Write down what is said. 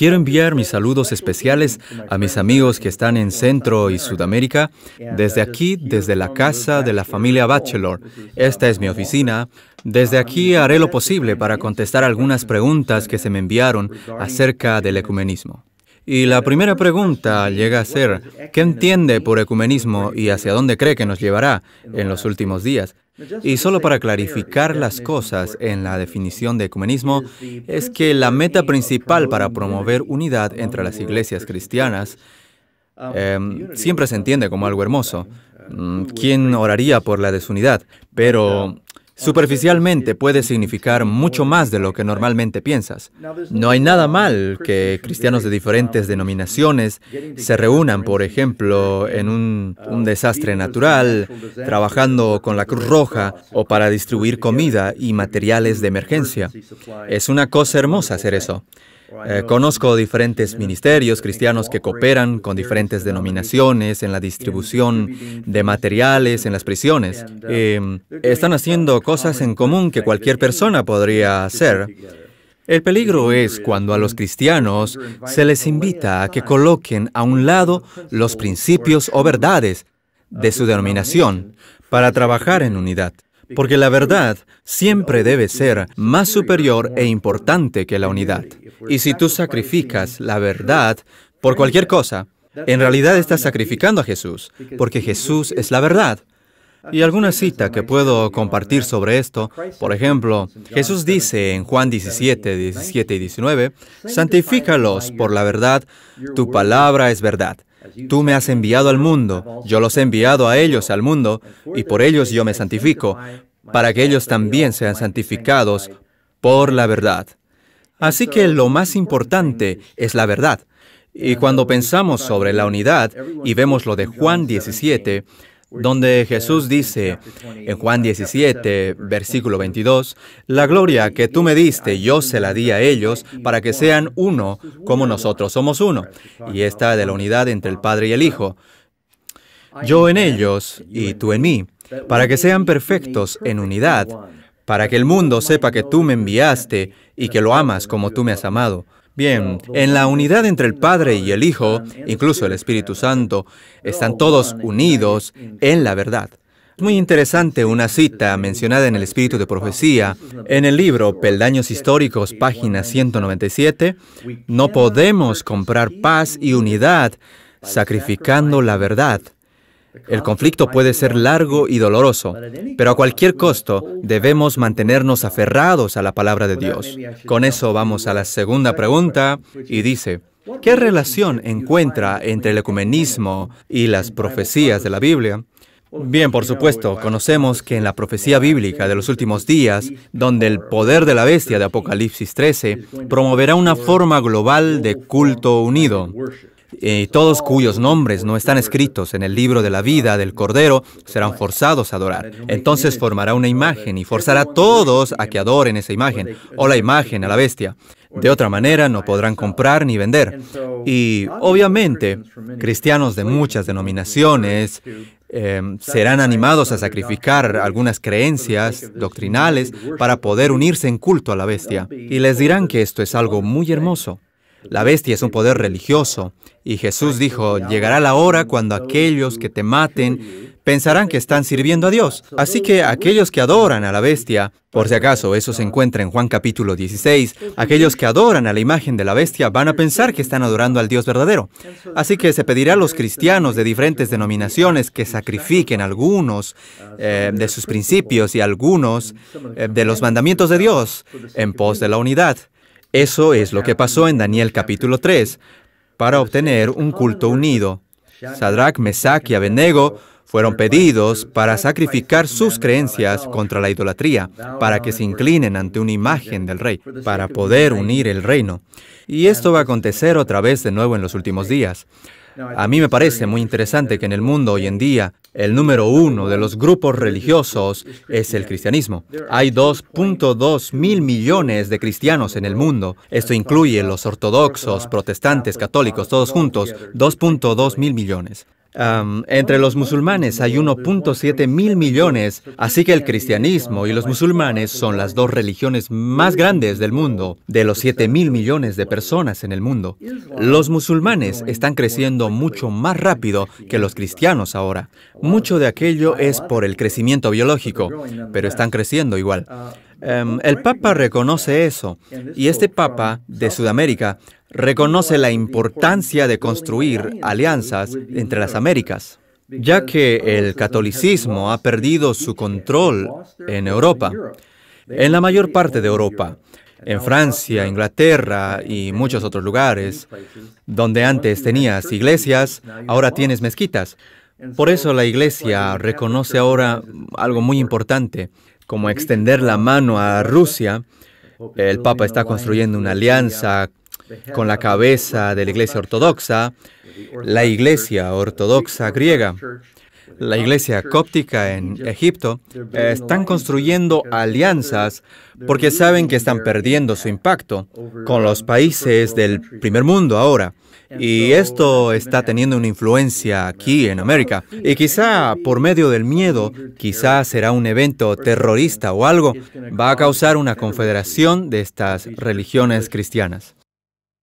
Quiero enviar mis saludos especiales a mis amigos que están en Centro y Sudamérica. Desde aquí, desde la casa de la familia Bachelor, esta es mi oficina. Desde aquí haré lo posible para contestar algunas preguntas que se me enviaron acerca del ecumenismo. Y la primera pregunta llega a ser, ¿qué entiende por ecumenismo y hacia dónde cree que nos llevará en los últimos días? Y solo para clarificar las cosas en la definición de ecumenismo, es que la meta principal para promover unidad entre las iglesias cristianas em, siempre se entiende como algo hermoso. Mm, ¿Quién oraría por la desunidad? Pero Superficialmente puede significar mucho más de lo que normalmente piensas. No hay nada mal que cristianos de diferentes denominaciones se reúnan, por ejemplo, en un, desastre natural, trabajando con la Cruz Roja o para distribuir comida y materiales de emergencia. Es una cosa hermosa hacer eso. Eh, conozco diferentes ministerios cristianos que cooperan con diferentes denominaciones en la distribución de materiales en las prisiones. Em, están haciendo cosas en común que cualquier persona podría hacer. El peligro es cuando a los cristianos se les invita a que coloquen a un lado los principios o verdades de su denominación para trabajar en unidad porque la verdad siempre debe ser más superior e importante que la unidad. Y si tú sacrificas la verdad por cualquier cosa, en realidad estás sacrificando a Jesús, porque Jesús es la verdad. Y alguna cita que puedo compartir sobre esto, por ejemplo, Jesús dice en Juan 17, 17 y 19, Santifícalos por la verdad, tu palabra es verdad. Tú me has enviado al mundo, yo los he enviado a ellos al mundo, y por ellos yo me santifico, para que ellos también sean santificados por la verdad. Así que lo más importante es la verdad. Y cuando pensamos sobre la unidad y vemos lo de Juan 17, donde Jesús dice en Juan 17, versículo 22, La gloria que tú me diste yo se la di a ellos para que sean uno como nosotros somos uno. Y esta de la unidad entre el Padre y el Hijo. Yo en ellos y tú en mí, para que sean perfectos en unidad, para que el mundo sepa que tú me enviaste y que lo amas como tú me has amado Bien, en la unidad entre el Padre y el Hijo, incluso el Espíritu Santo, están todos unidos en la verdad. Muy interesante una cita mencionada en el Espíritu de Profecía, en el libro Peldaños Históricos, página 197, no podemos comprar paz y unidad sacrificando la verdad. El conflicto puede ser largo y doloroso, pero a cualquier costo debemos mantenernos aferrados a la palabra de Dios. Con eso vamos a la segunda pregunta y dice, ¿qué relación encuentra entre el ecumenismo y las profecías de la Biblia? Bien, por supuesto, conocemos que en la profecía bíblica de los últimos días, donde el poder de la bestia de Apocalipsis 13 promoverá una forma global de culto unido y eh, todos cuyos nombres no están escritos en el libro de la vida del Cordero serán forzados a adorar. Entonces formará una imagen y forzará a todos a que adoren esa imagen o la imagen a la bestia. De otra manera no podrán comprar ni vender. Y obviamente, cristianos de muchas denominaciones eh, serán animados a sacrificar algunas creencias doctrinales para poder unirse en culto a la bestia. Y les dirán que esto es algo muy hermoso. La bestia es un poder religioso, y Jesús dijo, llegará la hora cuando aquellos que te maten pensarán que están sirviendo a Dios. Así que aquellos que adoran a la bestia, por si acaso eso se encuentra en Juan capítulo 16, aquellos que adoran a la imagen de la bestia van a pensar que están adorando al Dios verdadero. Así que se pedirá a los cristianos de diferentes denominaciones que sacrifiquen algunos eh, de sus principios y algunos eh, de los mandamientos de Dios en pos de la unidad. Eso es lo que pasó en Daniel capítulo 3, para obtener un culto unido. Sadrach, Mesach y Abednego fueron pedidos para sacrificar sus creencias contra la idolatría, para que se inclinen ante una imagen del rey, para poder unir el reino. Y esto va a acontecer otra vez de nuevo en los últimos días. A mí me parece muy interesante que en el mundo hoy en día el número uno de los grupos religiosos es el cristianismo. Hay 2.2 mil millones de cristianos en el mundo. Esto incluye los ortodoxos, protestantes, católicos, todos juntos, 2.2 mil millones entre los musulmanes hay 1.7 mil millones, así que el cristianismo y los musulmanes son las dos religiones más grandes del mundo, de los 7 mil millones de personas en el mundo. Los musulmanes están creciendo mucho más rápido que los cristianos ahora. Mucho de aquello es por el crecimiento biológico, pero están creciendo igual. el Papa reconoce eso, y este Papa de Sudamérica reconoce la importancia de construir alianzas entre las Américas, ya que el catolicismo ha perdido su control en Europa, en la mayor parte de Europa, en Francia, Inglaterra y muchos otros lugares, donde antes tenías iglesias, ahora tienes mezquitas. Por eso la iglesia reconoce ahora algo muy importante, como extender la mano a Rusia. El Papa está construyendo una alianza con la cabeza de la Iglesia Ortodoxa, la Iglesia Ortodoxa griega, la Iglesia cóptica en Egipto, están construyendo alianzas porque saben que están perdiendo su impacto con los países del primer mundo ahora. Y esto está teniendo una influencia aquí en América. Y quizá por medio del miedo, quizá será un evento terrorista o algo, va a causar una confederación de estas religiones cristianas.